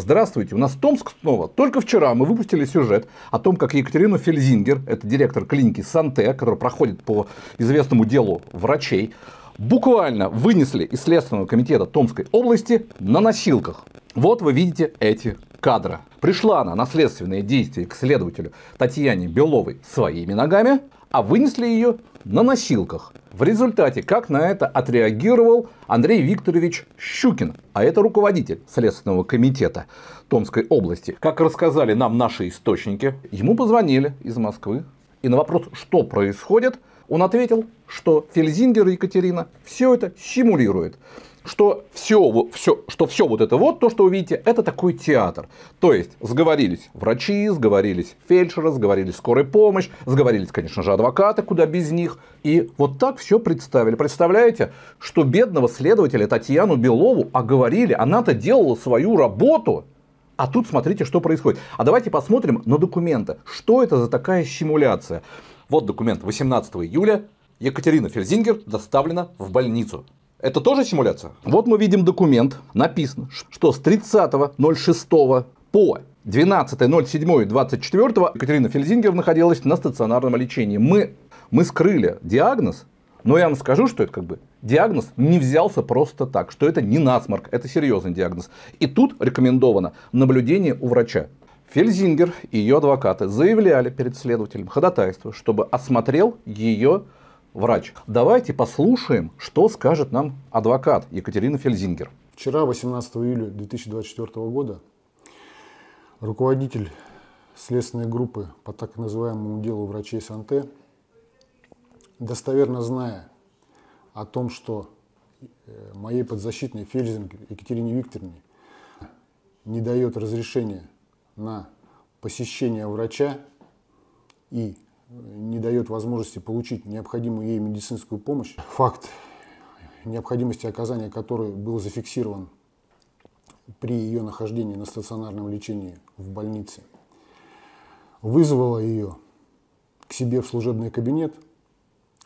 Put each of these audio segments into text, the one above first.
Здравствуйте, у нас Томск снова. Только вчера мы выпустили сюжет о том, как Екатерину Фельзингер, это директор клиники Санте, который проходит по известному делу врачей, буквально вынесли из Следственного комитета Томской области на носилках. Вот вы видите эти кадры. Пришла она на следственные действия к следователю Татьяне Беловой своими ногами, а вынесли ее на носилках. В результате, как на это отреагировал Андрей Викторович Щукин, а это руководитель Следственного комитета Томской области. Как рассказали нам наши источники, ему позвонили из Москвы, и на вопрос, что происходит, он ответил, что Фельзингер Екатерина все это симулирует что все, все, что все вот это вот, то, что вы видите, это такой театр. То есть сговорились врачи, сговорились фельдшеры, сговорились скорая помощь, сговорились, конечно же, адвокаты, куда без них. И вот так все представили. Представляете, что бедного следователя Татьяну Белову оговорили, она-то делала свою работу. А тут смотрите, что происходит. А давайте посмотрим на документы. Что это за такая симуляция? Вот документ 18 июля. Екатерина Фельзингер доставлена в больницу. Это тоже симуляция? Вот мы видим документ. Написано, что с 30.06 по 12.07.24 Екатерина Фельзингер находилась на стационарном лечении. Мы, мы скрыли диагноз, но я вам скажу, что это как бы диагноз не взялся просто так, что это не насморк, это серьезный диагноз. И тут рекомендовано наблюдение у врача. Фельзингер и ее адвокаты заявляли перед следователем ходатайство, чтобы осмотрел ее врач. Давайте послушаем, что скажет нам адвокат Екатерина Фельзингер. Вчера, 18 июля 2024 года, руководитель следственной группы по так называемому делу врачей СНТ, достоверно зная о том, что э, моей подзащитной Фельзингер Екатерине Викторовне не дает разрешения на посещение врача и не дает возможности получить необходимую ей медицинскую помощь. Факт необходимости оказания которой был зафиксирован при ее нахождении на стационарном лечении в больнице, вызвала ее к себе в служебный кабинет,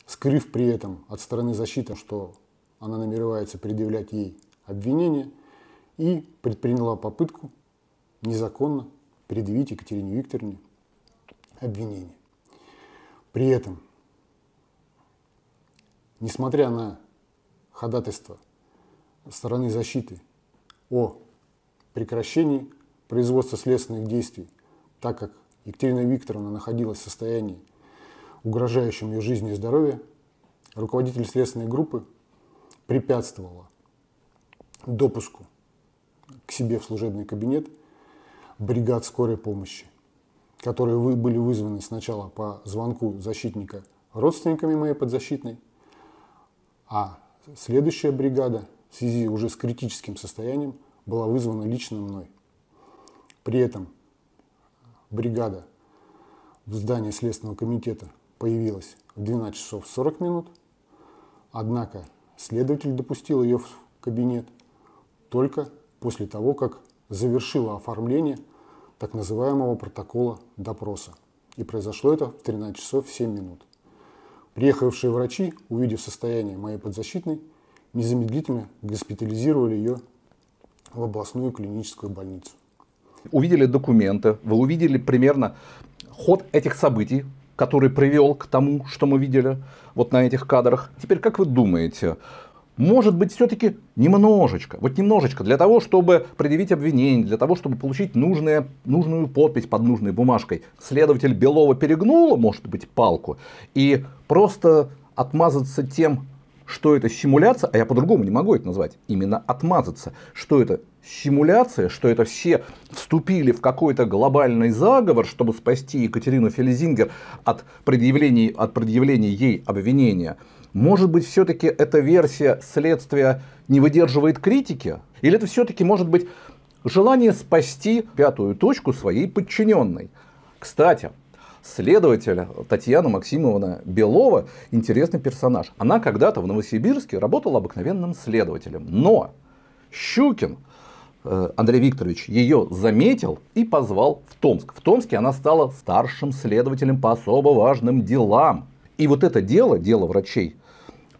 скрыв при этом от стороны защиты, что она намеревается предъявлять ей обвинение, и предприняла попытку незаконно предъявить Екатерине Викторовне обвинение. При этом, несмотря на ходатайство стороны защиты о прекращении производства следственных действий, так как Екатерина Викторовна находилась в состоянии, угрожающем ее жизни и здоровью, руководитель следственной группы препятствовала допуску к себе в служебный кабинет бригад скорой помощи которые вы были вызваны сначала по звонку защитника родственниками моей подзащитной, а следующая бригада в связи уже с критическим состоянием была вызвана лично мной. При этом бригада в здании Следственного комитета появилась в 12 часов 40 минут, однако следователь допустил ее в кабинет только после того, как завершила оформление – так называемого протокола допроса. И произошло это в 13 часов 7 минут. Приехавшие врачи, увидев состояние моей подзащитной, незамедлительно госпитализировали ее в областную клиническую больницу. Увидели документы, вы увидели примерно ход этих событий, который привел к тому, что мы видели вот на этих кадрах. Теперь, как вы думаете, может быть, все-таки немножечко, вот немножечко, для того, чтобы предъявить обвинение, для того, чтобы получить нужное, нужную подпись под нужной бумажкой, следователь Белова перегнула, может быть, палку, и просто отмазаться тем, что это симуляция, а я по-другому не могу это назвать, именно отмазаться, что это симуляция, что это все вступили в какой-то глобальный заговор, чтобы спасти Екатерину Фельзингер от предъявления, от предъявления ей обвинения. Может быть, все-таки эта версия следствия не выдерживает критики? Или это все-таки может быть желание спасти пятую точку своей подчиненной? Кстати, следователь Татьяна Максимовна Белова интересный персонаж. Она когда-то в Новосибирске работала обыкновенным следователем. Но Щукин э, Андрей Викторович ее заметил и позвал в Томск. В Томске она стала старшим следователем по особо важным делам. И вот это дело, дело врачей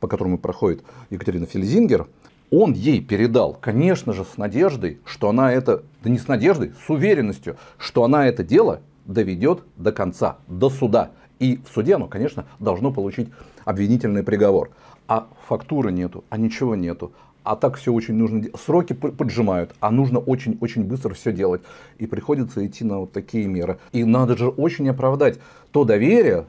по которому проходит Екатерина Фельзингер, он ей передал, конечно же, с надеждой, что она это, да не с надеждой, с уверенностью, что она это дело доведет до конца, до суда. И в суде оно, конечно, должно получить обвинительный приговор. А фактуры нету, а ничего нету. А так все очень нужно делать. Сроки поджимают, а нужно очень-очень быстро все делать. И приходится идти на вот такие меры. И надо же очень оправдать то доверие,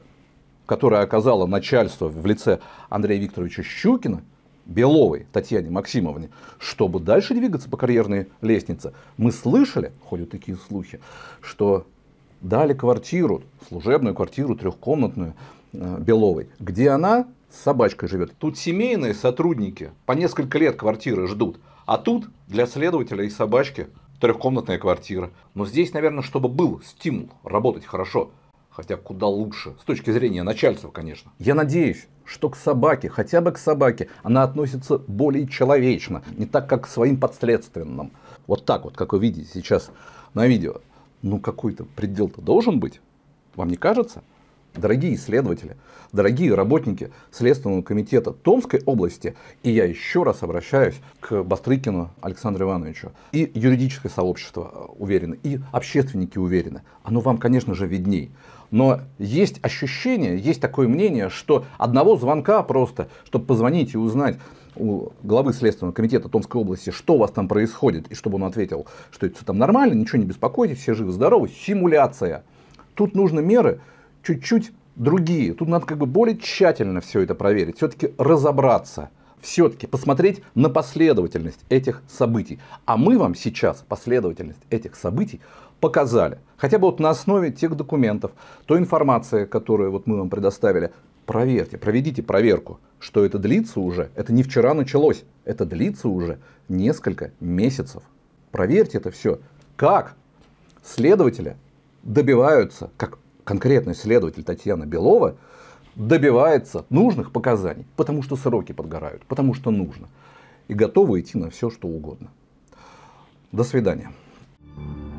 которое оказало начальство в лице Андрея Викторовича Щукина, Беловой Татьяне Максимовне, чтобы дальше двигаться по карьерной лестнице. Мы слышали, ходят такие слухи, что дали квартиру, служебную квартиру, трехкомнатную э, Беловой, где она с собачкой живет. Тут семейные сотрудники по несколько лет квартиры ждут, а тут для следователя и собачки трехкомнатная квартира. Но здесь, наверное, чтобы был стимул работать хорошо – хотя куда лучше, с точки зрения начальства, конечно. Я надеюсь, что к собаке, хотя бы к собаке, она относится более человечно, не так, как к своим подследственным. Вот так вот, как вы видите сейчас на видео. Ну, какой-то предел-то должен быть, вам не кажется? дорогие исследователи, дорогие работники Следственного комитета Томской области, и я еще раз обращаюсь к Бастрыкину Александру Ивановичу, и юридическое сообщество э, уверены, и общественники уверены, оно вам, конечно же, видней. Но есть ощущение, есть такое мнение, что одного звонка просто, чтобы позвонить и узнать, у главы Следственного комитета Томской области, что у вас там происходит, и чтобы он ответил, что это все там нормально, ничего не беспокойтесь, все живы, здоровы, симуляция. Тут нужны меры, чуть-чуть другие. Тут надо как бы более тщательно все это проверить, все-таки разобраться, все-таки посмотреть на последовательность этих событий. А мы вам сейчас последовательность этих событий показали. Хотя бы вот на основе тех документов, той информации, которую вот мы вам предоставили, проверьте, проведите проверку, что это длится уже, это не вчера началось, это длится уже несколько месяцев. Проверьте это все. Как следователи добиваются, как конкретный следователь Татьяна Белова добивается нужных показаний, потому что сроки подгорают, потому что нужно. И готова идти на все, что угодно. До свидания. thank you